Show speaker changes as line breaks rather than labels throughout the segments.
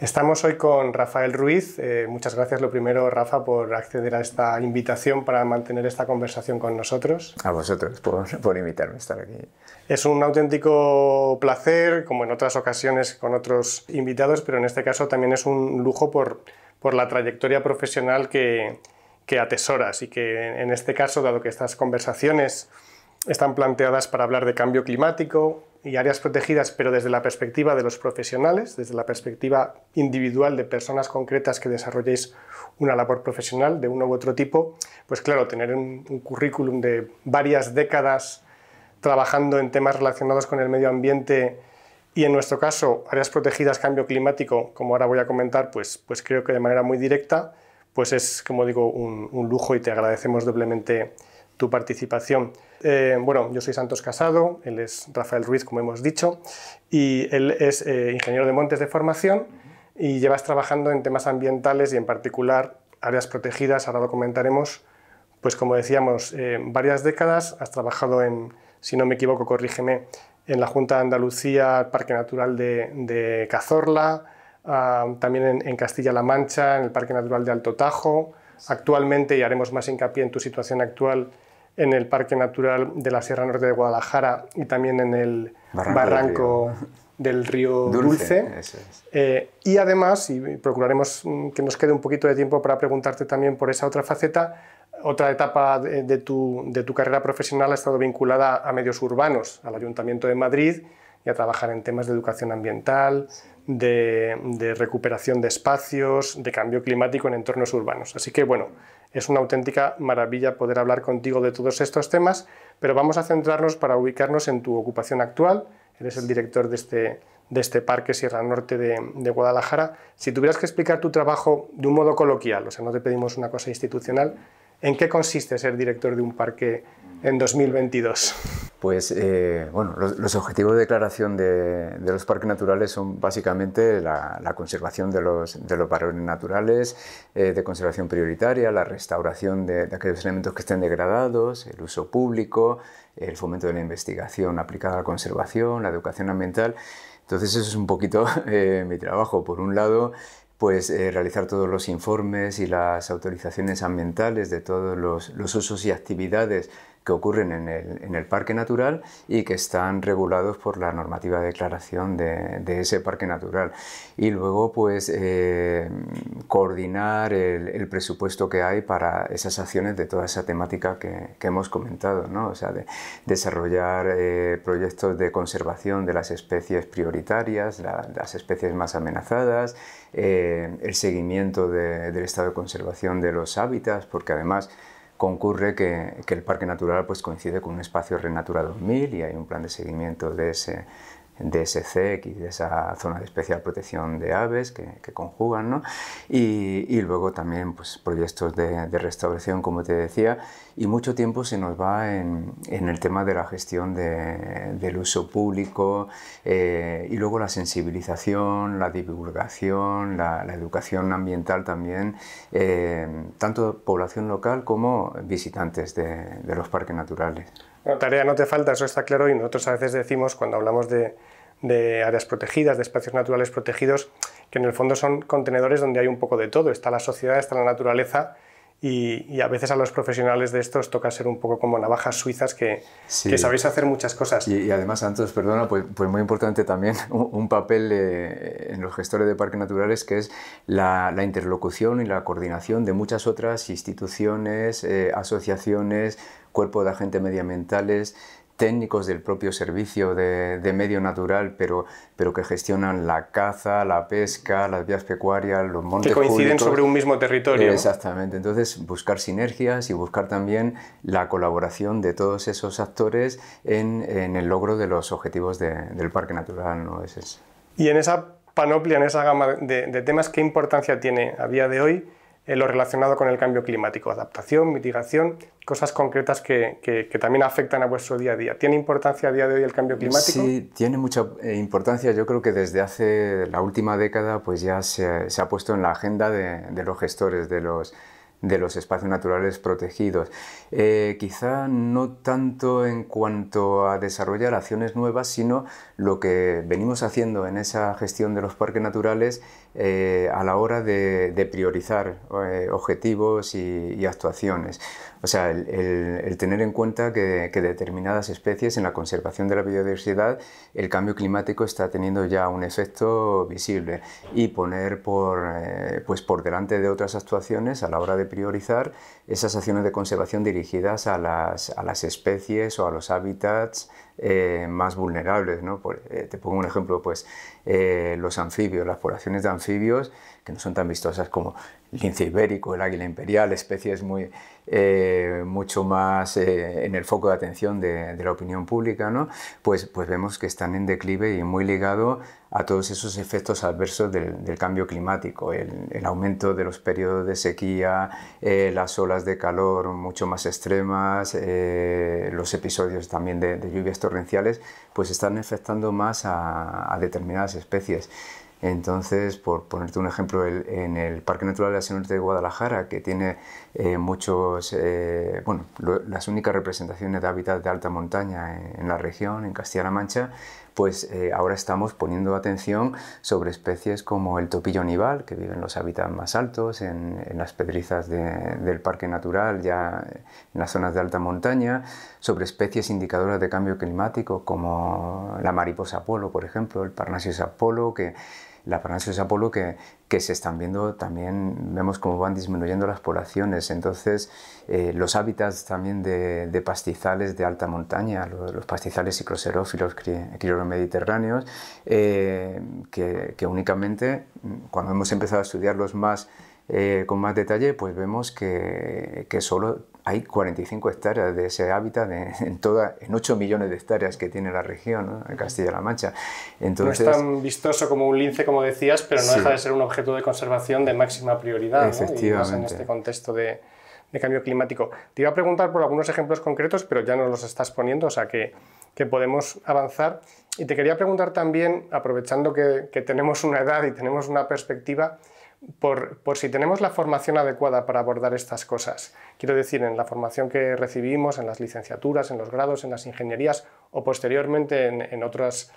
Estamos hoy con Rafael Ruiz. Eh, muchas gracias, lo primero, Rafa, por acceder a esta invitación para mantener esta conversación con nosotros. A vosotros por, por invitarme a estar aquí. Es un auténtico placer, como en otras ocasiones con otros invitados, pero en este caso también es un lujo por, por la trayectoria profesional que, que atesoras y que en este caso, dado que estas conversaciones están planteadas para hablar de cambio climático, y áreas protegidas, pero desde la perspectiva de los profesionales, desde la perspectiva individual de personas concretas que desarrolléis una labor profesional de uno u otro tipo, pues claro, tener un, currículum de varias décadas trabajando en temas relacionados con el medio ambiente y en nuestro caso áreas protegidas, cambio climático, como ahora voy a comentar, pues, pues creo que de manera muy directa, pues es, como digo, un lujo y te agradecemos doblemente tu participación. Eh, bueno, yo soy Santos Casado, él es Rafael Ruiz, como hemos dicho, y él es eh, ingeniero de montes de formación y llevas trabajando en temas ambientales y en particular áreas protegidas, ahora lo comentaremos, pues como decíamos, eh, varias décadas, has trabajado en, si no me equivoco, corrígeme, en la Junta de Andalucía, Parque Natural de, Cazorla, ah, también en, en Castilla-La Mancha, en el Parque Natural de Alto Tajo, actualmente, y haremos más hincapié en tu situación actual, en el Parque Natural de la Sierra Norte de Guadalajara y también en el Barranco, del Río, Dulce. Eh, y además, y procuraremos mm, que nos quede un poquito de tiempo para preguntarte también por esa otra faceta, otra etapa de, tu, carrera profesional ha estado vinculada a medios urbanos, al Ayuntamiento de Madrid y a trabajar en temas de educación ambiental, de, recuperación de espacios, de cambio climático en entornos urbanos. Así que, bueno, es una auténtica maravilla poder hablar contigo de todos estos temas, pero vamos a centrarnos para ubicarnos en tu ocupación actual. Eres el director de este, este parque Sierra Norte de, de, Guadalajara. Si tuvieras que explicar tu trabajo de un modo coloquial, o sea, no te pedimos una cosa institucional, ¿En qué consiste ser director de un parque en 2022?
Pues eh, bueno, los, objetivos de declaración de, los parques naturales son básicamente la, conservación de los, de naturales, eh, de conservación prioritaria, la restauración de, aquellos elementos que estén degradados, el uso público, el fomento de la investigación aplicada a la conservación, la educación ambiental. Entonces eso es un poquito eh, mi trabajo. Por un lado, pues eh, realizar todos los informes y las autorizaciones ambientales de todos los usos y actividades que ocurren en el, parque natural y que están regulados por la normativa de declaración de, ese parque natural. Y luego, pues, eh, coordinar el, presupuesto que hay para esas acciones de toda esa temática que, hemos comentado, ¿no? O sea, desarrollar eh, proyectos de conservación de las especies prioritarias, las especies más amenazadas, eh, el seguimiento del estado de conservación de los hábitats, porque además concurre que, el parque natural pues coincide con un espacio Renatura 2000 y hay un plan de seguimiento de ese, y de esa zona de especial protección de aves que, conjugan, ¿no? y, luego también pues, proyectos de, restauración, como te decía, y mucho tiempo se nos va en, el tema de la gestión del uso público eh, y luego la sensibilización, la divulgación, la, educación ambiental también, eh, tanto población local como visitantes de los parques naturales
tarea no te falta, eso está claro, y nosotros a veces decimos cuando hablamos de, áreas protegidas, de espacios naturales protegidos, que en el fondo son contenedores donde hay un poco de todo. Está la sociedad, está la naturaleza y, a veces a los profesionales de estos toca ser un poco como navajas suizas que, sabéis hacer muchas cosas.
Y, además, Santos, perdona, pues, pues muy importante también un, papel gestores de parques naturales, que es la, interlocución y la coordinación de muchas otras instituciones, eh, asociaciones, cuerpos de agentes medioambientales, técnicos del propio servicio de, medio natural, pero, pero que gestionan la caza, la pesca, las vías pecuarias, los montes. Que coinciden sobre un
mismo territorio.
Exactamente. Entonces, buscar sinergias y buscar también la colaboración de todos esos actores en, el logro de los objetivos del Parque Natural. ¿no? Es
Y en esa panoplia, en esa gama de, temas, ¿qué importancia tiene a día de hoy eh, lo relacionado con el cambio climático? Adaptación, mitigación, cosas concretas que, también afectan a vuestro día a día. ¿Tiene importancia a día de hoy el cambio climático? Sí,
tiene mucha eh, importancia. Yo creo que desde hace la última década pues ya se, ha puesto en la agenda de los gestores, de los de los espacios naturales protegidos. Eh, quizá no tanto en cuanto a desarrollar acciones nuevas, sino lo que venimos haciendo en esa gestión de los parques naturales eh, a la hora de, priorizar eh, objetivos y, actuaciones. O sea, el, tener en cuenta que, determinadas especies en la conservación de la biodiversidad, el cambio climático está teniendo ya un efecto visible y poner por, eh, pues por delante de otras actuaciones a la hora de priorizar esas acciones de conservación dirigidas a las, a las especies o a los hábitats eh, más vulnerables. Eh, te pongo un ejemplo, pues eh, los anfibios, las poblaciones de anfibios, que no son tan vistosas como el lince ibérico, el águila imperial, especies muy, eh, mucho más eh, en el foco de atención de, la opinión pública, ¿no? pues, pues vemos que están en declive y muy ligado a todos esos efectos adversos del, cambio climático, el, aumento de los periodos de sequía, las olas de calor mucho más extremas, los episodios también de, lluvias torrenciales, pues están afectando más a, a determinadas especies. Entonces, por ponerte un ejemplo, en el Parque Natural de la Norte de Guadalajara, que tiene eh, muchos, eh, bueno, las únicas representaciones de hábitat de alta montaña en la región, en Castilla-La Mancha, pues eh, ahora estamos poniendo atención sobre especies como el topillo nival, que vive en los hábitats más altos, en, las pedrizas del parque natural, ya en las zonas de alta montaña, sobre especies indicadoras de cambio climático como la mariposa polo, por ejemplo, el Parnasius apolo, que la parnasia de Apolo que, que se están viendo también, vemos cómo van disminuyendo las poblaciones, entonces eh, los hábitats también de, pastizales de alta montaña, los, pastizales cicloserófilos criolomediterráneos, eh, que, que únicamente cuando hemos empezado a estudiarlos más eh, con más detalle, pues vemos que, que solo hay 45 hectáreas de ese hábitat en, toda, en 8 millones de hectáreas que tiene la región, Castilla-La Mancha. Entonces, no es
tan vistoso como un lince, como decías, pero no deja de ser un objeto de conservación de máxima prioridad. en este contexto de, de, cambio climático. Te iba a preguntar por algunos ejemplos concretos, pero ya nos los estás poniendo, o sea que, que podemos avanzar. Y te quería preguntar también, aprovechando que, que tenemos una edad y tenemos una perspectiva, por, si tenemos la formación adecuada para abordar estas cosas. Quiero decir, en la formación que recibimos, en las licenciaturas, en los grados, en las ingenierías o posteriormente en, otras,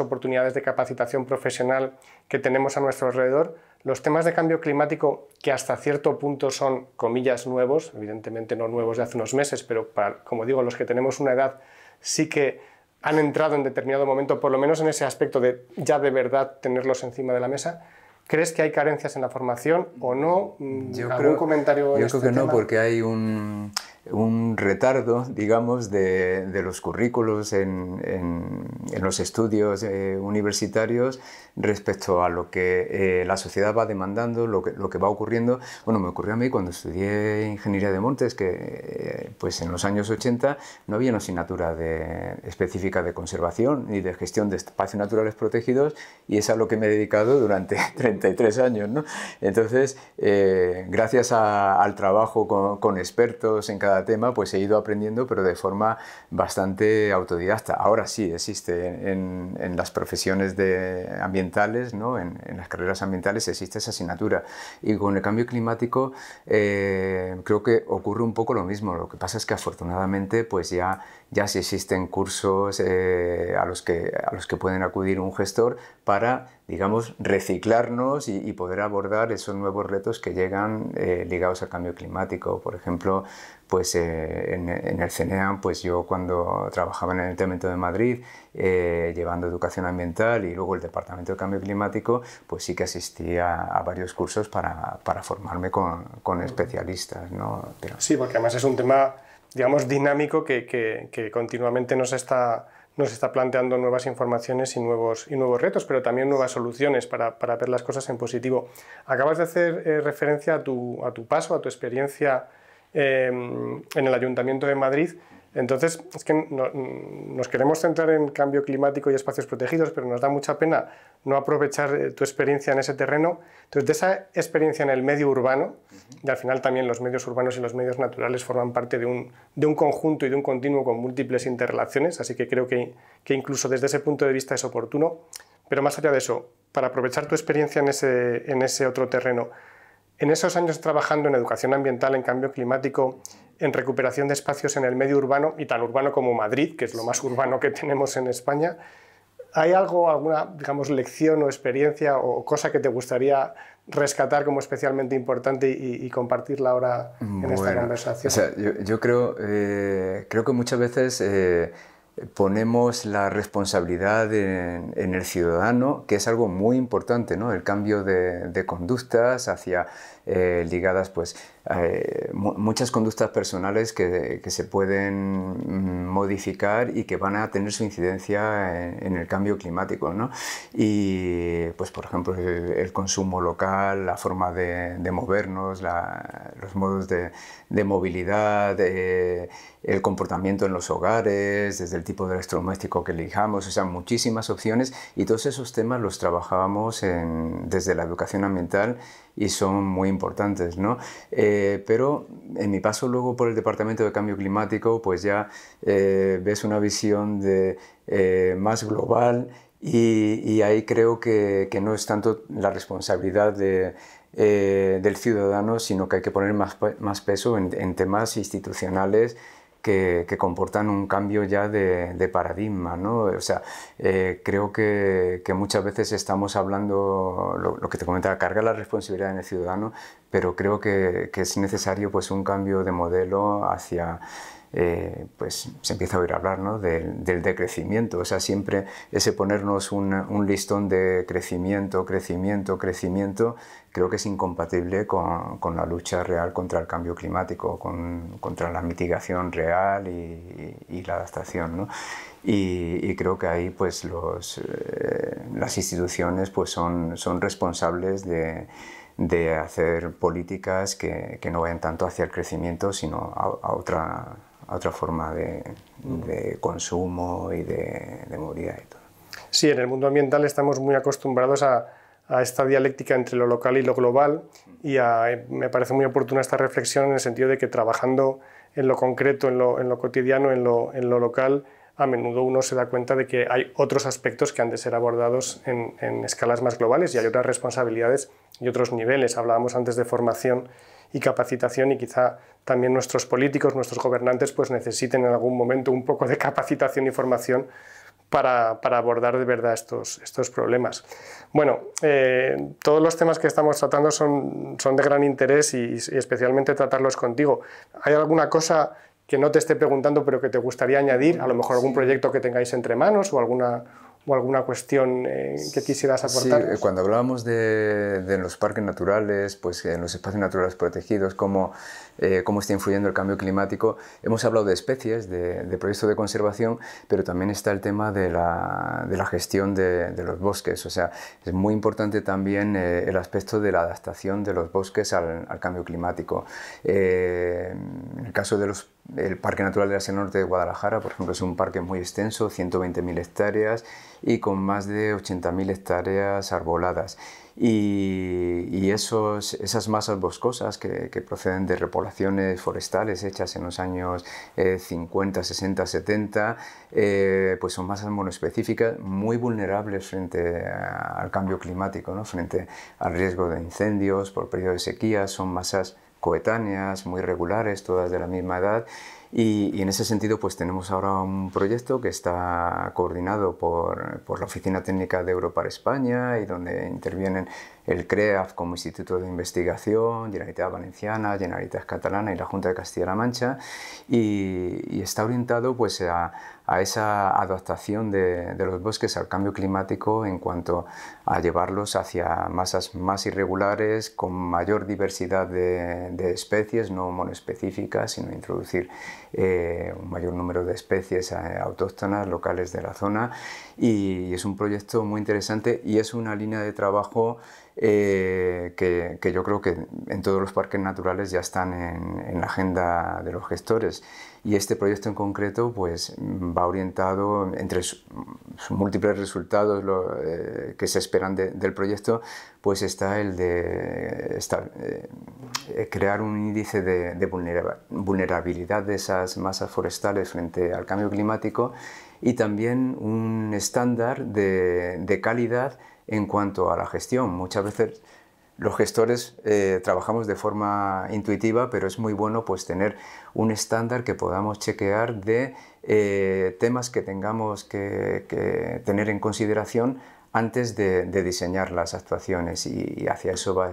oportunidades de capacitación profesional que tenemos a nuestro alrededor, los temas de cambio climático, que hasta cierto punto son, comillas, nuevos, evidentemente no nuevos de hace unos meses, pero como digo, los que tenemos una edad sí que han entrado en determinado momento, por lo menos en ese aspecto de ya de verdad tenerlos encima de la mesa, ¿Crees que hay carencias en la formación o no? Mm, yo creo un comentario Yo creo este que no, porque
hay un un retardo, digamos, de, los currículos en, los estudios eh, universitarios respecto a lo que eh, la sociedad va demandando, lo que, va ocurriendo. Bueno, me ocurrió a mí cuando estudié ingeniería de montes, que eh, pues en los años 80 no había una asignatura específica de conservación ni de gestión de espacios naturales protegidos y es a lo que me he dedicado durante 33 años. ¿no? Entonces, gracias al trabajo con expertos en cada tema, pues he ido aprendiendo, pero de forma bastante autodidacta. Ahora sí existe en, las profesiones ambientales, En, las carreras ambientales existe esa asignatura. Y con el cambio climático eh, creo que ocurre un poco lo mismo. Lo que pasa es que afortunadamente pues ya, ya sí existen cursos eh, a, los que, a los que pueden acudir un gestor para digamos, reciclarnos y, poder abordar esos nuevos retos que llegan eh, ligados al cambio climático. Por ejemplo, pues eh, en, el CENEAM, pues yo cuando trabajaba en el Ayuntamiento de Madrid, eh, llevando educación ambiental y luego el Departamento de Cambio Climático, pues sí que asistía a varios cursos para, formarme con, especialistas. ¿no? Sí,
porque además es un tema, digamos, dinámico que continuamente nos está nos está planteando nuevas informaciones y nuevos, y nuevos retos, pero también nuevas soluciones para, ver las cosas en positivo. Acabas de hacer eh, referencia a tu, paso, a tu experiencia em, en el Ayuntamiento de Madrid. Entonces, es que nos queremos centrar en cambio climático y espacios protegidos, pero nos da mucha pena no aprovechar eh, tu experiencia en ese terreno. Entonces, de esa experiencia en el medio urbano, y al final también los medios urbanos y los medios naturales forman parte de un, conjunto y de un continuo con múltiples interrelaciones, así que creo que, incluso desde ese punto de vista es oportuno. Pero más allá de eso, para aprovechar tu experiencia en ese otro terreno, en esos años trabajando en educación ambiental, en cambio climático, en recuperación de espacios en el medio urbano y tan urbano como Madrid, que es lo más urbano que tenemos en España. ¿Hay algo, alguna, digamos, lección o experiencia o cosa que te gustaría rescatar como especialmente importante y, compartirla ahora en esta conversación?
yo, creo, eh, creo que muchas veces eh, ponemos la responsabilidad en, el ciudadano, que es algo muy importante, ¿no? El cambio de conductas hacia eh, ligadas pues eh, muchas conductas personales que, se pueden mm, modificar y que van a tener su incidencia en, el cambio climático. ¿no? Y pues por ejemplo el, consumo local, la forma de, movernos, los modos de, movilidad, eh, el comportamiento en los hogares, desde el tipo de electrodoméstico que elijamos, o sea, muchísimas opciones y todos esos temas los trabajábamos desde la educación ambiental y son muy importantes. Eh, pero en mi paso luego por el Departamento de Cambio Climático, pues ya eh, ves una visión eh, más global y, ahí creo que, no es tanto la responsabilidad del ciudadano, sino que hay que poner más, peso en temas institucionales que, comportan un cambio ya de, paradigma. O sea, eh, creo que, muchas veces estamos hablando, lo, que te comentaba, carga la responsabilidad en el ciudadano, pero creo que, que es necesario pues, un cambio de modelo hacia eh, pues se empieza a oír hablar ¿no? del, decrecimiento, o sea, siempre ese ponernos un, listón de crecimiento, crecimiento, crecimiento, creo que es incompatible con, la lucha real contra el cambio climático, contra la mitigación real y, la adaptación. Y, creo que ahí pues los, eh, las instituciones pues son, son responsables de, hacer políticas que, no vayan tanto hacia el crecimiento, sino a otra, a otra forma de, consumo y de, de, movilidad y todo.
Sí, en el mundo ambiental estamos muy acostumbrados a, esta dialéctica entre lo local y lo global y eh, me parece muy oportuna esta reflexión en el sentido de que trabajando en lo concreto, en lo, cotidiano, en lo local, a menudo uno se da cuenta de que hay otros aspectos que han de ser abordados en, escalas más globales y hay otras responsabilidades y otros niveles. Hablábamos antes de formación y capacitación y quizá también nuestros políticos, nuestros gobernantes, pues necesiten en algún momento un poco de capacitación y formación para, abordar de verdad estos, estos problemas. Bueno, eh, todos los temas que estamos tratando son, son de gran interés y, especialmente tratarlos contigo. ¿Hay alguna cosa que no te esté preguntando, pero que te gustaría añadir, a lo mejor algún proyecto que tengáis entre manos o alguna, o alguna cuestión eh, que quisieras aportar. Sí, eh,
cuando hablábamos de, de, los parques naturales, pues en eh, los espacios naturales protegidos, cómo, cómo está influyendo el cambio climático, hemos hablado de especies, de, proyectos de conservación, pero también está el tema de la, de la gestión de, los bosques. O sea, es muy importante también el aspecto de la adaptación de los bosques al, al cambio climático. en el caso de los el Parque Natural de Asia Norte de Guadalajara, por ejemplo, es un parque muy extenso, 120.000 hectáreas y con más de 80.000 hectáreas arboladas. Y, esos, esas masas boscosas que, proceden de repoblaciones forestales hechas en los años 50, 60, 70, pues son masas monoespecíficas muy vulnerables frente al cambio climático, ¿no? frente al riesgo de incendios por periodo de sequía, son masas coetáneas, muy regulares, todas de la misma edad. Y, en ese sentido, pues tenemos ahora un proyecto que está coordinado por, por la Oficina Técnica de Europa España y donde intervienen el CREAF como Instituto de Investigación, Generalitat Valenciana, Generalitat Catalana y la Junta de Castilla-La Mancha y, está orientado pues, a, esa adaptación de, los bosques al cambio climático en cuanto a llevarlos hacia masas más irregulares, con mayor diversidad de, especies, no monoespecíficas, sino introducir eh, un mayor número de especies eh, autóctonas, locales de la zona. y es un proyecto muy interesante y es una línea de trabajo eh, que, yo creo que en todos los parques naturales ya están en, la agenda de los gestores. Y este proyecto en concreto pues, va orientado entre sus múltiples resultados eh, que se esperan del proyecto, pues está el de eh, crear un índice de, vulnerabilidad de esas masas forestales frente al cambio climático y también un estándar de calidad en cuanto a la gestión. Muchas veces los gestores eh, trabajamos de forma intuitiva, pero es muy bueno pues, tener un estándar que podamos chequear de eh, temas que tengamos que, tener en consideración antes de, diseñar las actuaciones y, hacia eso va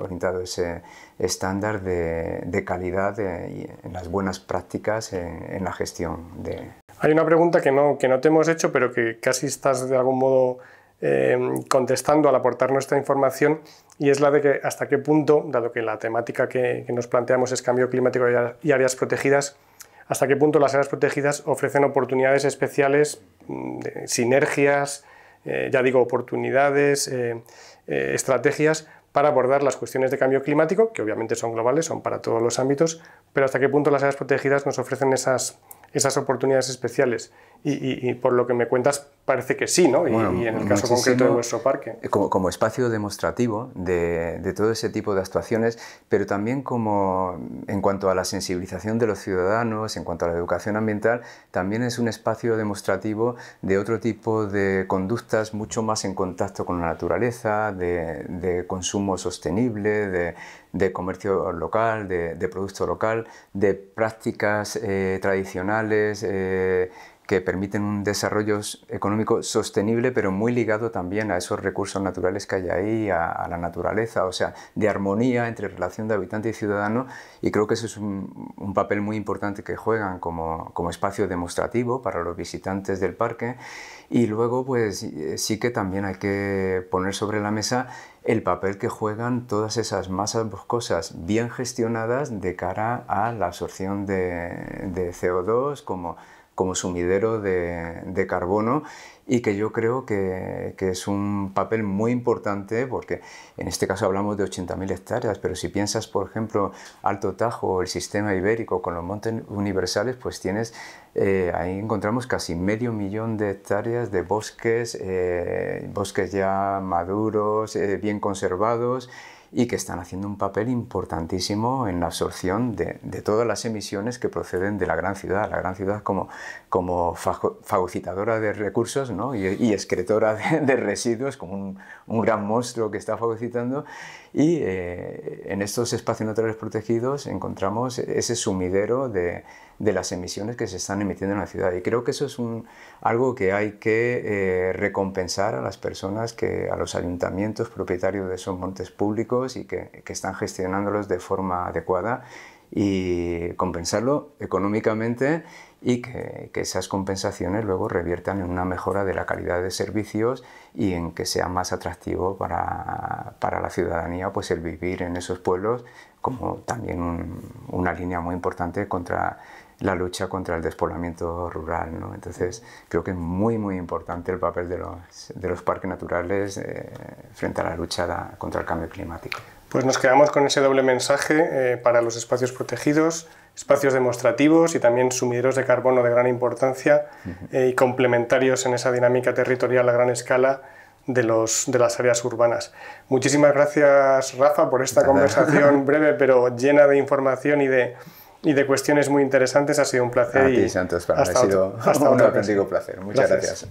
orientado ese estándar de, calidad eh, y las buenas prácticas en, la gestión.
De... Hay una pregunta que no, que no te hemos hecho, pero que casi estás de algún modo eh, contestando al aportar nuestra información y es la de que hasta qué punto, dado que la temática que, nos planteamos es cambio climático y áreas protegidas, hasta qué punto las áreas protegidas ofrecen oportunidades especiales, mm, sinergias, eh, ya digo, oportunidades, eh, estrategias para abordar las cuestiones de cambio climático, que obviamente son globales, son para todos los ámbitos, pero hasta qué punto las áreas protegidas nos ofrecen esas, esas oportunidades especiales. y por lo que me cuentas, parece que sí, ¿no? Y, en el caso concreto de nuestro parque. Eh,
como, espacio demostrativo de, todo ese tipo de actuaciones, pero también como en cuanto a la sensibilización de los ciudadanos, en cuanto a la educación ambiental, también es un espacio demostrativo de otro tipo de conductas mucho más en contacto con la naturaleza, de, consumo sostenible, de, comercio local, de, producto local, de prácticas eh, tradicionales. Eh, que permiten un desarrollo económico sostenible, pero muy ligado también a esos recursos naturales que hay ahí, a, la naturaleza, o sea, de armonía entre relación de habitante y ciudadano, y creo que eso es un, un papel muy importante que juegan como, como, espacio demostrativo para los visitantes del parque, y luego pues eh, sí que también hay que poner sobre la mesa el papel que juegan todas esas masas boscosas bien gestionadas de cara a la absorción de, de CO2, como como sumidero de, carbono y que yo creo que, es un papel muy importante porque en este caso hablamos de 80.000 hectáreas, pero si piensas, por ejemplo, Alto Tajo, el sistema ibérico con los montes universales, pues tienes, eh, ahí encontramos casi medio millón de hectáreas de bosques, eh, bosques ya maduros, eh, bien conservados, y que están haciendo un papel importantísimo en la absorción de, todas las emisiones que proceden de la gran ciudad, la gran ciudad como, como fagocitadora de recursos y, excretora de, residuos, como un, gran monstruo que está fagocitando. Y eh, en estos espacios naturales protegidos encontramos ese sumidero de de las emisiones que se están emitiendo en la ciudad. Y creo que eso es un, algo que hay que eh, recompensar a las personas, que, a los ayuntamientos propietarios de esos montes públicos y que, que están gestionándolos de forma adecuada y compensarlo económicamente y que, esas compensaciones luego reviertan en una mejora de la calidad de servicios y en que sea más atractivo para, la ciudadanía pues el vivir en esos pueblos como también una línea muy importante contra la lucha contra el despoblamiento rural. ¿no? Entonces, creo que es muy, muy importante el papel de los, de los parques naturales eh, frente a la lucha contra el cambio
climático. Pues nos quedamos con ese doble mensaje eh, para los espacios protegidos, espacios demostrativos y también sumideros de carbono de gran importancia eh, y complementarios en esa dinámica territorial a gran escala de, los, de las áreas urbanas. Muchísimas gracias, Rafa, por esta conversación breve pero llena de información y de y de cuestiones muy interesantes. Ha sido un placer. A y ti, Santos, hasta ha sido un auténtico placer. Muchas gracias.